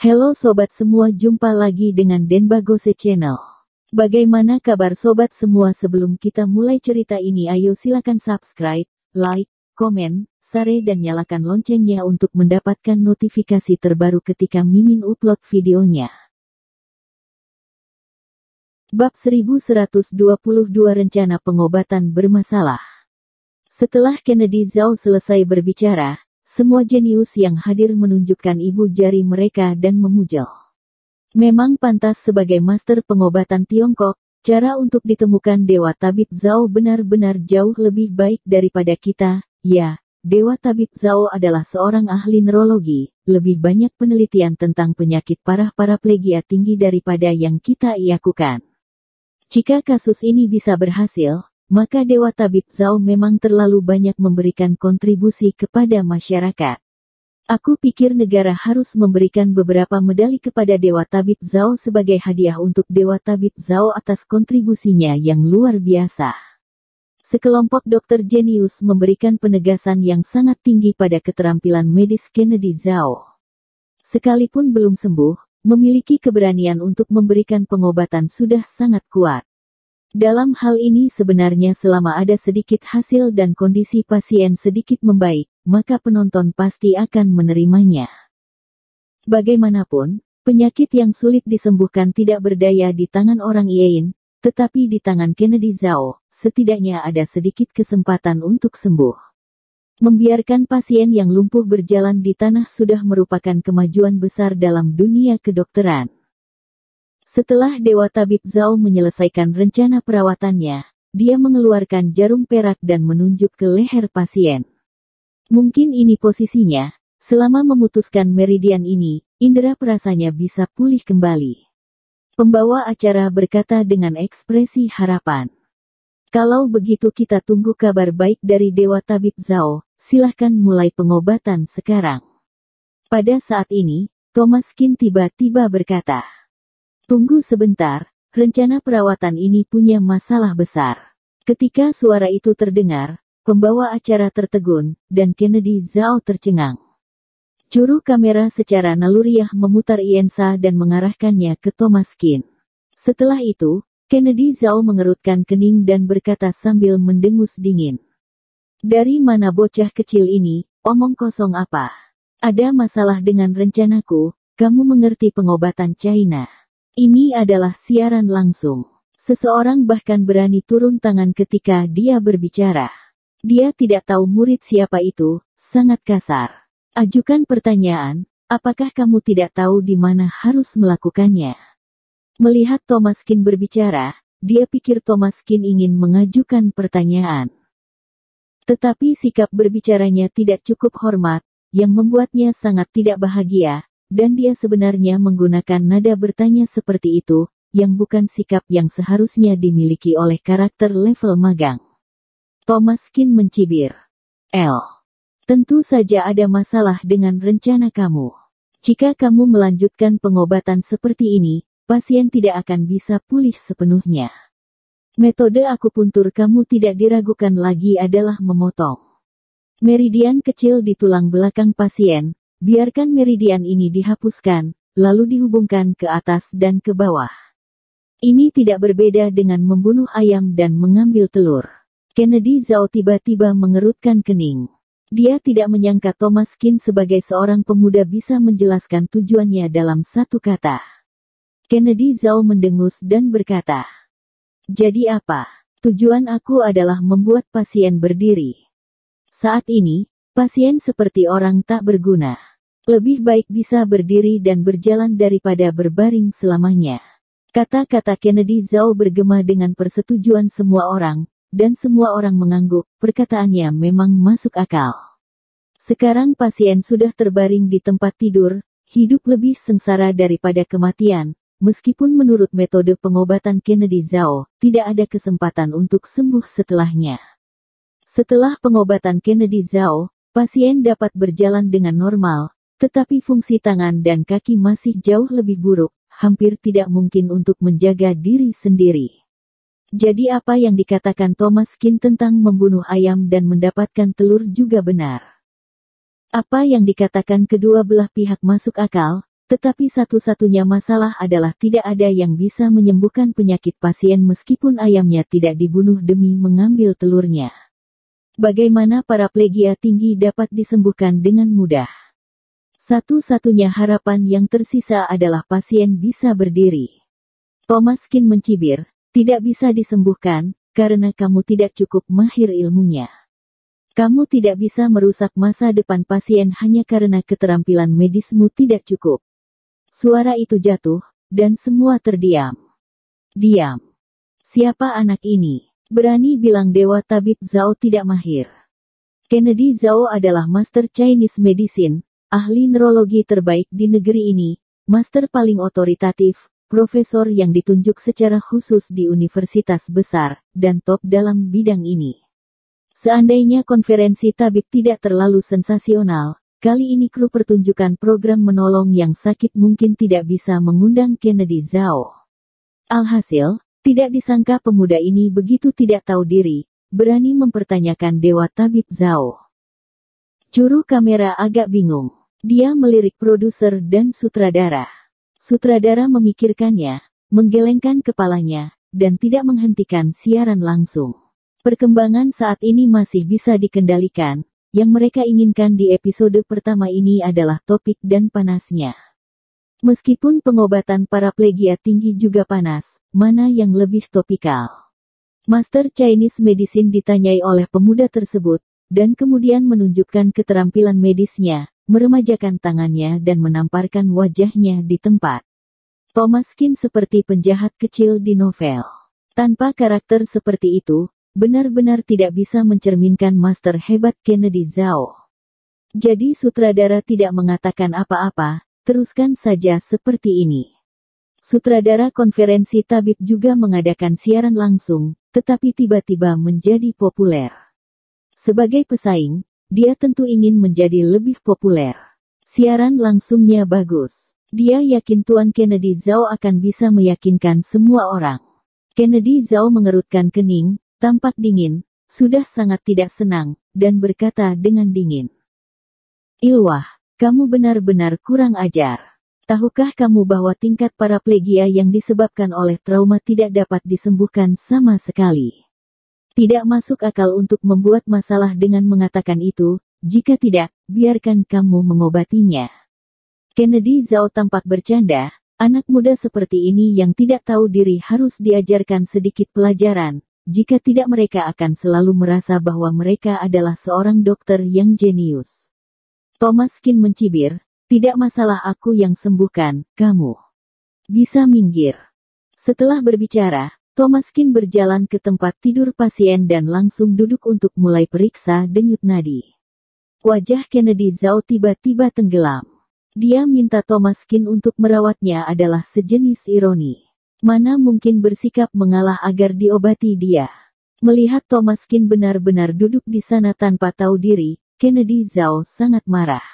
Halo sobat semua, jumpa lagi dengan Denbagose Channel. Bagaimana kabar sobat semua sebelum kita mulai cerita ini ayo silakan subscribe, like, komen, share dan nyalakan loncengnya untuk mendapatkan notifikasi terbaru ketika Mimin upload videonya. Bab 1122 Rencana Pengobatan Bermasalah Setelah Kennedy Zhao selesai berbicara, semua jenius yang hadir menunjukkan ibu jari mereka dan memujal. Memang pantas sebagai master pengobatan Tiongkok, cara untuk ditemukan Dewa Tabib Zhao benar-benar jauh lebih baik daripada kita, ya. Dewa Tabib Zhao adalah seorang ahli neurologi, lebih banyak penelitian tentang penyakit parah paraplegia tinggi daripada yang kita iakukan. Jika kasus ini bisa berhasil, maka Dewa Tabib Zhao memang terlalu banyak memberikan kontribusi kepada masyarakat. Aku pikir negara harus memberikan beberapa medali kepada Dewa Tabib Zhao sebagai hadiah untuk Dewa Tabib Zhao atas kontribusinya yang luar biasa. Sekelompok dokter jenius memberikan penegasan yang sangat tinggi pada keterampilan medis Kennedy Zhao. Sekalipun belum sembuh, memiliki keberanian untuk memberikan pengobatan sudah sangat kuat. Dalam hal ini sebenarnya selama ada sedikit hasil dan kondisi pasien sedikit membaik, maka penonton pasti akan menerimanya. Bagaimanapun, penyakit yang sulit disembuhkan tidak berdaya di tangan orang Iein, tetapi di tangan Kennedy Zhao, setidaknya ada sedikit kesempatan untuk sembuh. Membiarkan pasien yang lumpuh berjalan di tanah sudah merupakan kemajuan besar dalam dunia kedokteran. Setelah Dewa Tabib Zhao menyelesaikan rencana perawatannya, dia mengeluarkan jarum perak dan menunjuk ke leher pasien. Mungkin ini posisinya, selama memutuskan meridian ini, indera perasanya bisa pulih kembali. Pembawa acara berkata dengan ekspresi harapan. Kalau begitu kita tunggu kabar baik dari Dewa Tabib Zhao, silahkan mulai pengobatan sekarang. Pada saat ini, Thomas Kin tiba-tiba berkata. Tunggu sebentar, rencana perawatan ini punya masalah besar. Ketika suara itu terdengar, pembawa acara tertegun, dan Kennedy Zhao tercengang. Juru kamera secara naluriah memutar Iensa dan mengarahkannya ke Thomas Kin. Setelah itu, Kennedy Zhao mengerutkan kening dan berkata sambil mendengus dingin. Dari mana bocah kecil ini, omong kosong apa? Ada masalah dengan rencanaku, kamu mengerti pengobatan China. Ini adalah siaran langsung. Seseorang bahkan berani turun tangan ketika dia berbicara. Dia tidak tahu murid siapa itu, sangat kasar. Ajukan pertanyaan, apakah kamu tidak tahu di mana harus melakukannya? Melihat Thomas Kin berbicara, dia pikir Thomas Kin ingin mengajukan pertanyaan. Tetapi sikap berbicaranya tidak cukup hormat, yang membuatnya sangat tidak bahagia, dan dia sebenarnya menggunakan nada bertanya seperti itu, yang bukan sikap yang seharusnya dimiliki oleh karakter level magang. Thomas Kin mencibir. L. Tentu saja ada masalah dengan rencana kamu. Jika kamu melanjutkan pengobatan seperti ini, pasien tidak akan bisa pulih sepenuhnya. Metode akupuntur kamu tidak diragukan lagi adalah memotong meridian kecil di tulang belakang pasien, Biarkan meridian ini dihapuskan, lalu dihubungkan ke atas dan ke bawah. Ini tidak berbeda dengan membunuh ayam dan mengambil telur. Kennedy Zhao tiba-tiba mengerutkan kening. Dia tidak menyangka Thomas Kin sebagai seorang pemuda bisa menjelaskan tujuannya dalam satu kata. Kennedy Zhao mendengus dan berkata, Jadi apa? Tujuan aku adalah membuat pasien berdiri. Saat ini, pasien seperti orang tak berguna. Lebih baik bisa berdiri dan berjalan daripada berbaring selamanya. Kata-kata Kennedy Zhao bergema dengan persetujuan semua orang, dan semua orang mengangguk, perkataannya memang masuk akal. Sekarang pasien sudah terbaring di tempat tidur, hidup lebih sengsara daripada kematian, meskipun menurut metode pengobatan Kennedy Zhao, tidak ada kesempatan untuk sembuh setelahnya. Setelah pengobatan Kennedy Zhao, pasien dapat berjalan dengan normal, tetapi fungsi tangan dan kaki masih jauh lebih buruk, hampir tidak mungkin untuk menjaga diri sendiri. Jadi apa yang dikatakan Thomas Kin tentang membunuh ayam dan mendapatkan telur juga benar. Apa yang dikatakan kedua belah pihak masuk akal, tetapi satu-satunya masalah adalah tidak ada yang bisa menyembuhkan penyakit pasien meskipun ayamnya tidak dibunuh demi mengambil telurnya. Bagaimana para plegia tinggi dapat disembuhkan dengan mudah? Satu-satunya harapan yang tersisa adalah pasien bisa berdiri. Thomas Kin mencibir, tidak bisa disembuhkan, karena kamu tidak cukup mahir ilmunya. Kamu tidak bisa merusak masa depan pasien hanya karena keterampilan medismu tidak cukup. Suara itu jatuh, dan semua terdiam. Diam. Siapa anak ini? Berani bilang Dewa Tabib Zhao tidak mahir. Kennedy Zhao adalah master Chinese medicine, ahli neurologi terbaik di negeri ini, master paling otoritatif, profesor yang ditunjuk secara khusus di universitas besar, dan top dalam bidang ini. Seandainya konferensi tabib tidak terlalu sensasional, kali ini kru pertunjukan program menolong yang sakit mungkin tidak bisa mengundang Kennedy Zhao. Alhasil, tidak disangka pemuda ini begitu tidak tahu diri, berani mempertanyakan Dewa Tabib Zhao. Juru kamera agak bingung. Dia melirik produser dan sutradara. Sutradara memikirkannya, menggelengkan kepalanya, dan tidak menghentikan siaran langsung. Perkembangan saat ini masih bisa dikendalikan, yang mereka inginkan di episode pertama ini adalah topik dan panasnya. Meskipun pengobatan paraplegia tinggi juga panas, mana yang lebih topikal? Master Chinese Medicine ditanyai oleh pemuda tersebut, dan kemudian menunjukkan keterampilan medisnya, meremajakan tangannya dan menamparkan wajahnya di tempat. Thomas Kin seperti penjahat kecil di novel. Tanpa karakter seperti itu, benar-benar tidak bisa mencerminkan master hebat Kennedy Zhao. Jadi sutradara tidak mengatakan apa-apa, teruskan saja seperti ini. Sutradara konferensi tabib juga mengadakan siaran langsung, tetapi tiba-tiba menjadi populer. Sebagai pesaing, dia tentu ingin menjadi lebih populer. Siaran langsungnya bagus. Dia yakin Tuan Kennedy Zhao akan bisa meyakinkan semua orang. Kennedy Zhao mengerutkan kening, tampak dingin, sudah sangat tidak senang, dan berkata dengan dingin. Ilwah, kamu benar-benar kurang ajar. Tahukah kamu bahwa tingkat paraplegia yang disebabkan oleh trauma tidak dapat disembuhkan sama sekali? Tidak masuk akal untuk membuat masalah dengan mengatakan itu, jika tidak, biarkan kamu mengobatinya. Kennedy Zhao tampak bercanda, anak muda seperti ini yang tidak tahu diri harus diajarkan sedikit pelajaran, jika tidak mereka akan selalu merasa bahwa mereka adalah seorang dokter yang jenius. Thomas Kin mencibir, tidak masalah aku yang sembuhkan, kamu bisa minggir. Setelah berbicara, Thomaskin berjalan ke tempat tidur pasien dan langsung duduk untuk mulai periksa denyut nadi. Wajah Kennedy Zhao tiba-tiba tenggelam. Dia minta Thomaskin untuk merawatnya adalah sejenis ironi. Mana mungkin bersikap mengalah agar diobati dia. Melihat Thomaskin benar-benar duduk di sana tanpa tahu diri, Kennedy Zhao sangat marah.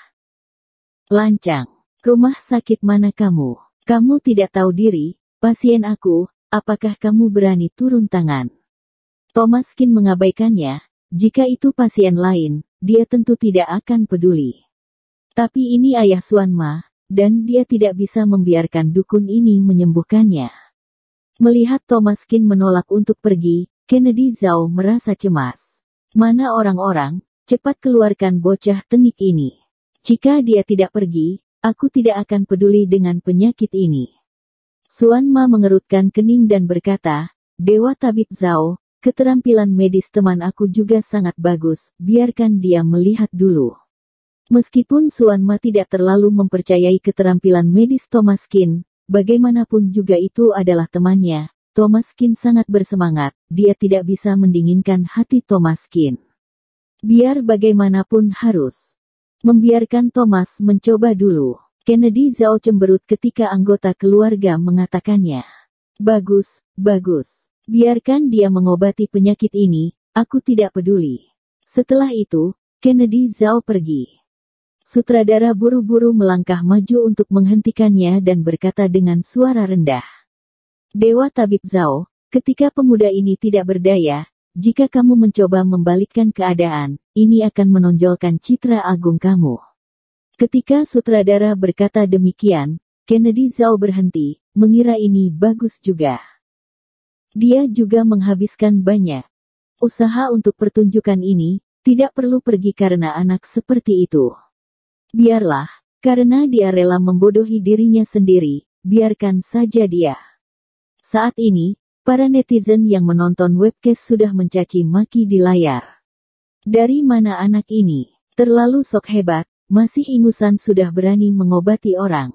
Lancang, rumah sakit mana kamu? Kamu tidak tahu diri, pasien aku, Apakah kamu berani turun tangan? Thomas Kin mengabaikannya. Jika itu pasien lain, dia tentu tidak akan peduli. Tapi ini ayah Suanma, dan dia tidak bisa membiarkan dukun ini menyembuhkannya. Melihat Thomas Kin menolak untuk pergi, Kennedy Zhao merasa cemas. Mana orang-orang, cepat keluarkan bocah tengik ini. Jika dia tidak pergi, aku tidak akan peduli dengan penyakit ini. Suan Ma mengerutkan kening dan berkata, Dewa Tabib Zhao, keterampilan medis teman aku juga sangat bagus, biarkan dia melihat dulu. Meskipun Suan Ma tidak terlalu mempercayai keterampilan medis Thomas Kin, bagaimanapun juga itu adalah temannya, Thomas Kin sangat bersemangat, dia tidak bisa mendinginkan hati Thomas Kin. Biar bagaimanapun harus membiarkan Thomas mencoba dulu. Kennedy Zhao cemberut ketika anggota keluarga mengatakannya. Bagus, bagus. Biarkan dia mengobati penyakit ini, aku tidak peduli. Setelah itu, Kennedy Zhao pergi. Sutradara buru-buru melangkah maju untuk menghentikannya dan berkata dengan suara rendah. Dewa Tabib Zhao, ketika pemuda ini tidak berdaya, jika kamu mencoba membalikkan keadaan, ini akan menonjolkan citra agung kamu. Ketika sutradara berkata demikian, Kennedy Zhao berhenti, mengira ini bagus juga. Dia juga menghabiskan banyak usaha untuk pertunjukan ini, tidak perlu pergi karena anak seperti itu. Biarlah, karena dia rela membodohi dirinya sendiri, biarkan saja dia. Saat ini, para netizen yang menonton webcast sudah mencaci maki di layar. Dari mana anak ini? Terlalu sok hebat, masih ingusan sudah berani mengobati orang.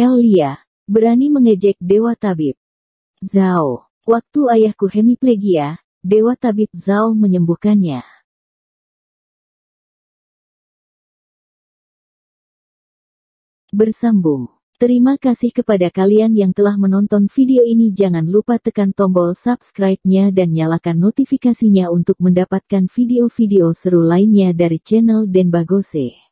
Elia, berani mengejek Dewa Tabib. Zhao, waktu ayahku hemiplegia, Dewa Tabib Zhao menyembuhkannya. Bersambung. Terima kasih kepada kalian yang telah menonton video ini jangan lupa tekan tombol subscribe-nya dan nyalakan notifikasinya untuk mendapatkan video-video seru lainnya dari channel Denbagose.